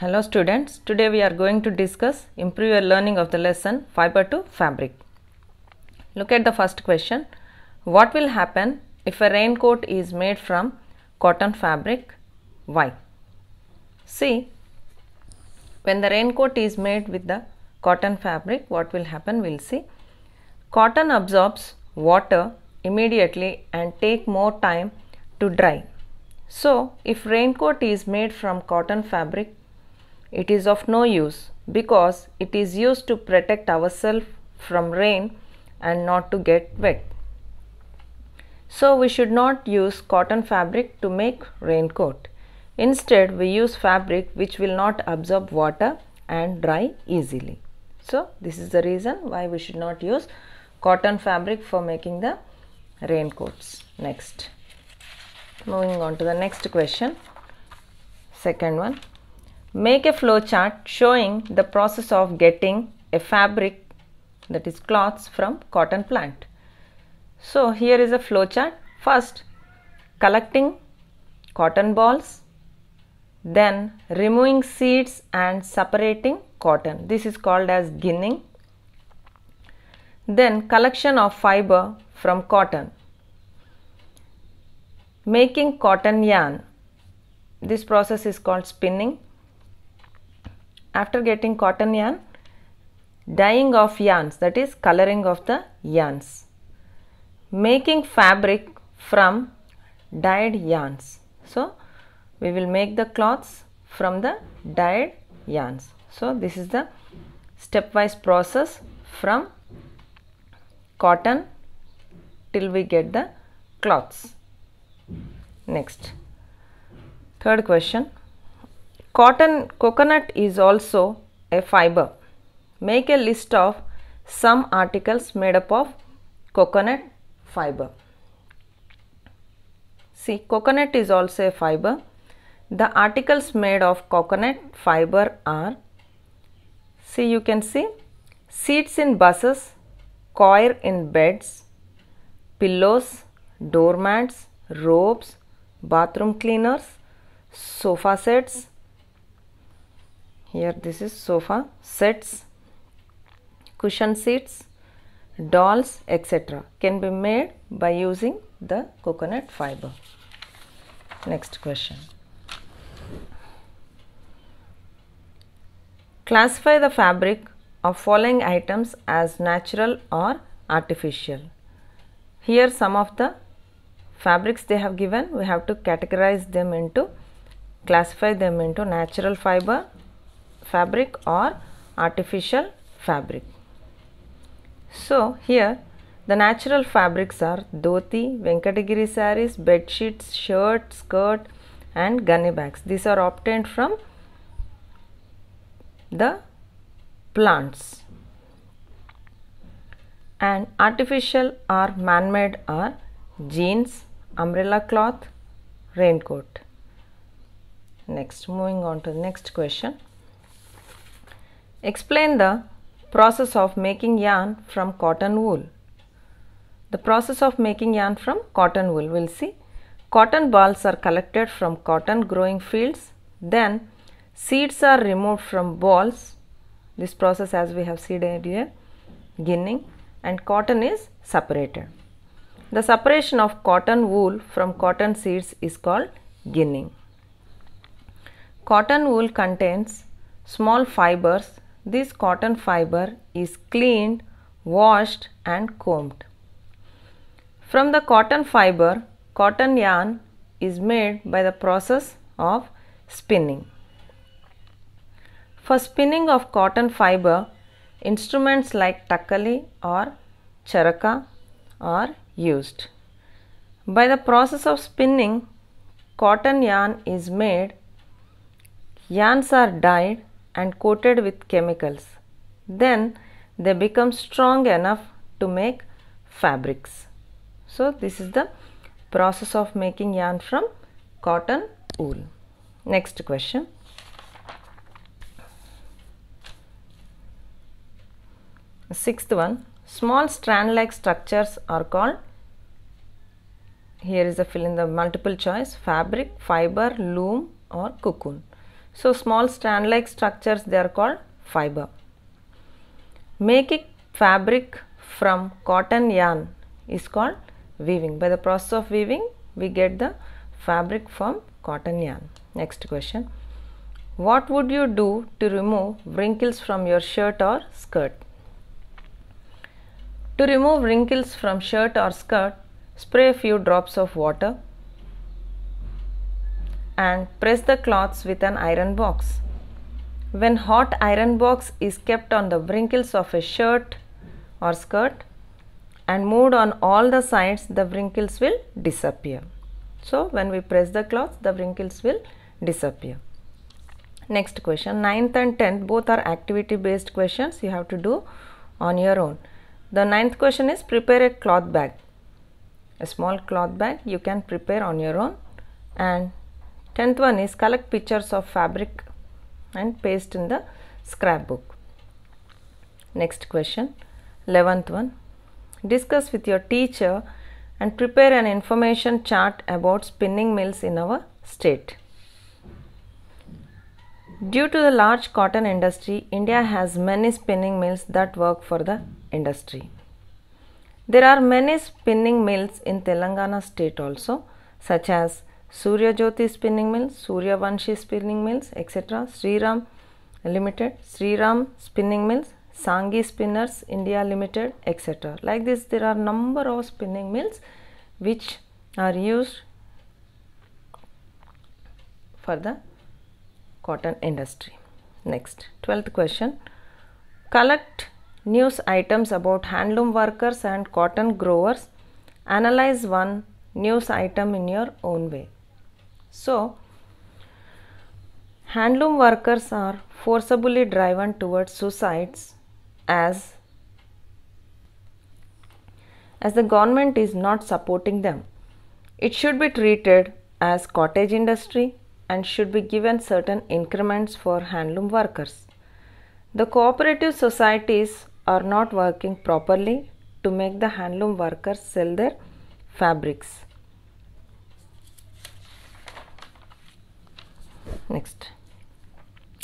Hello students, today we are going to discuss improve your learning of the lesson fiber to fabric. Look at the first question. What will happen if a raincoat is made from cotton fabric? Why? See, when the raincoat is made with the cotton fabric, what will happen? We'll see. Cotton absorbs water immediately and take more time to dry. So, if raincoat is made from cotton fabric, it is of no use because it is used to protect ourselves from rain and not to get wet. So we should not use cotton fabric to make raincoat. Instead, we use fabric which will not absorb water and dry easily. So this is the reason why we should not use cotton fabric for making the raincoats. Next, moving on to the next question, second one. Make a flowchart showing the process of getting a fabric that is cloths from cotton plant. So here is a flowchart. First collecting cotton balls then removing seeds and separating cotton. This is called as ginning. Then collection of fiber from cotton. Making cotton yarn. This process is called spinning after getting cotton yarn dyeing of yarns that is coloring of the yarns making fabric from dyed yarns so we will make the cloths from the dyed yarns so this is the stepwise process from cotton till we get the cloths next third question Cotton coconut is also a fiber. Make a list of some articles made up of coconut fiber. See, coconut is also a fiber. The articles made of coconut fiber are See, you can see seats in buses, coir in beds, pillows, doormats, ropes, bathroom cleaners, sofa sets, here this is sofa sets cushion seats dolls etc can be made by using the coconut fiber next question classify the fabric of following items as natural or artificial here some of the fabrics they have given we have to categorize them into classify them into natural fiber fabric or artificial fabric. So here the natural fabrics are dhoti, Venkatagiri saris, bed sheets, shirt, skirt and gunny bags. These are obtained from the plants and artificial or man-made are jeans, umbrella cloth, raincoat. Next moving on to the next question. Explain the process of making yarn from cotton wool. The process of making yarn from cotton wool, we'll see. Cotton balls are collected from cotton growing fields, then seeds are removed from balls. This process as we have seen earlier, ginning and cotton is separated. The separation of cotton wool from cotton seeds is called ginning. Cotton wool contains small fibers this cotton fiber is cleaned, washed and combed. From the cotton fiber, cotton yarn is made by the process of spinning. For spinning of cotton fiber, instruments like takali or charaka are used. By the process of spinning, cotton yarn is made, yarns are dyed and coated with chemicals. Then they become strong enough to make fabrics. So, this is the process of making yarn from cotton wool. Next question. Sixth one, small strand-like structures are called, here is a fill in the multiple choice, fabric, fiber, loom or cocoon. So small strand like structures they are called fiber. Making fabric from cotton yarn is called weaving. By the process of weaving we get the fabric from cotton yarn. Next question. What would you do to remove wrinkles from your shirt or skirt? To remove wrinkles from shirt or skirt, spray a few drops of water and press the cloths with an iron box. When hot iron box is kept on the wrinkles of a shirt or skirt and moved on all the sides, the wrinkles will disappear. So, when we press the cloths, the wrinkles will disappear. Next question, 9th and 10th both are activity based questions you have to do on your own. The ninth question is prepare a cloth bag. A small cloth bag you can prepare on your own and Tenth one is collect pictures of fabric and paste in the scrapbook. Next question. Eleventh one. Discuss with your teacher and prepare an information chart about spinning mills in our state. Due to the large cotton industry, India has many spinning mills that work for the industry. There are many spinning mills in Telangana state also, such as Surya Jyoti spinning mills, Surya Vanshi spinning mills, etc. Sriram Limited, Sriram spinning mills, Sangi Spinners India Limited, etc. Like this, there are number of spinning mills which are used for the cotton industry. Next, 12th question. Collect news items about handloom workers and cotton growers. Analyze one news item in your own way. So, handloom workers are forcibly driven towards suicides as as the government is not supporting them. It should be treated as cottage industry and should be given certain increments for handloom workers. The cooperative societies are not working properly to make the handloom workers sell their fabrics. Next.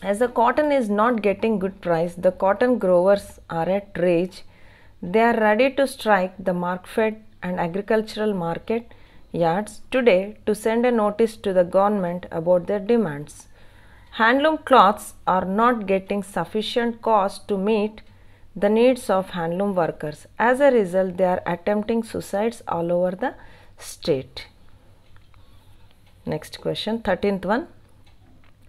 As the cotton is not getting good price, the cotton growers are at rage. They are ready to strike the market and agricultural market yards today to send a notice to the government about their demands. Handloom cloths are not getting sufficient cost to meet the needs of handloom workers. As a result, they are attempting suicides all over the state. Next question, 13th one.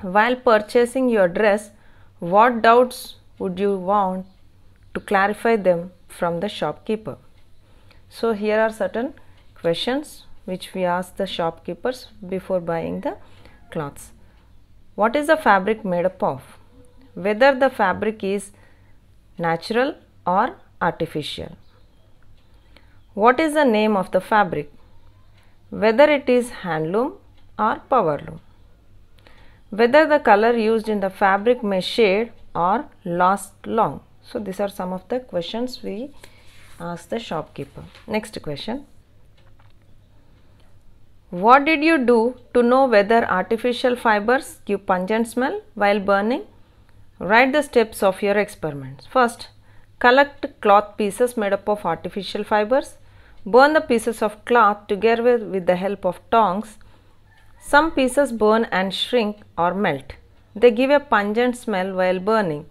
While purchasing your dress, what doubts would you want to clarify them from the shopkeeper? So, here are certain questions which we ask the shopkeepers before buying the clothes. What is the fabric made up of? Whether the fabric is natural or artificial. What is the name of the fabric? Whether it is handloom or powerloom whether the color used in the fabric may shade or last long. So, these are some of the questions we ask the shopkeeper. Next question. What did you do to know whether artificial fibers give pungent smell while burning? Write the steps of your experiments. First, collect cloth pieces made up of artificial fibers. Burn the pieces of cloth together with the help of tongs some pieces burn and shrink or melt. They give a pungent smell while burning.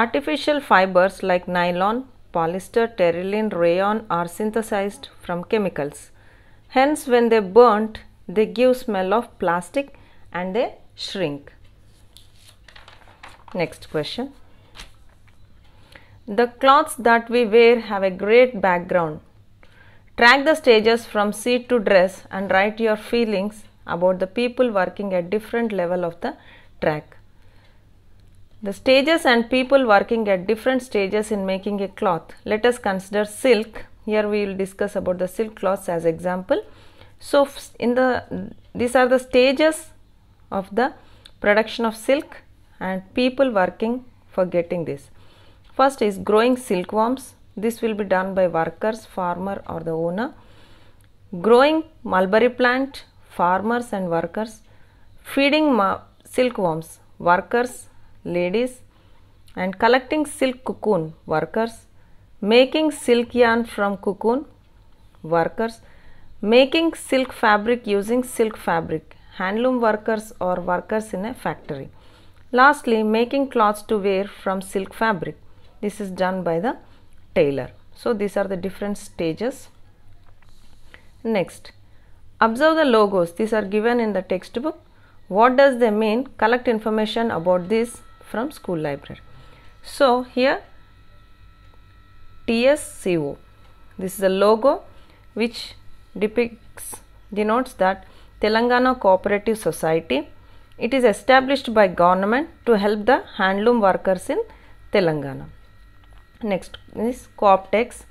Artificial fibers like nylon, polyester, terylene, rayon are synthesized from chemicals. Hence, when they burnt, they give smell of plastic and they shrink. Next question. The clothes that we wear have a great background. Track the stages from seat to dress and write your feelings about the people working at different level of the track. The stages and people working at different stages in making a cloth. Let us consider silk. Here we will discuss about the silk cloths as example. So in the these are the stages of the production of silk and people working for getting this. First is growing silkworms. This will be done by workers, farmer or the owner. Growing mulberry plant farmers and workers, feeding silkworms, workers, ladies, and collecting silk cocoon, workers, making silk yarn from cocoon, workers, making silk fabric using silk fabric, handloom workers or workers in a factory. Lastly, making cloths to wear from silk fabric. This is done by the tailor. So, these are the different stages. Next, Observe the logos. These are given in the textbook. What does they mean? Collect information about this from school library. So, here TSCO. This is a logo which depicts, denotes that Telangana Cooperative Society. It is established by government to help the handloom workers in Telangana. Next is Cooptex.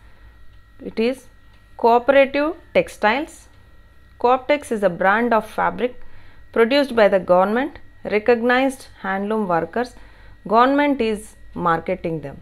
It is cooperative textiles Cooptex is a brand of fabric produced by the government, recognized handloom workers. Government is marketing them.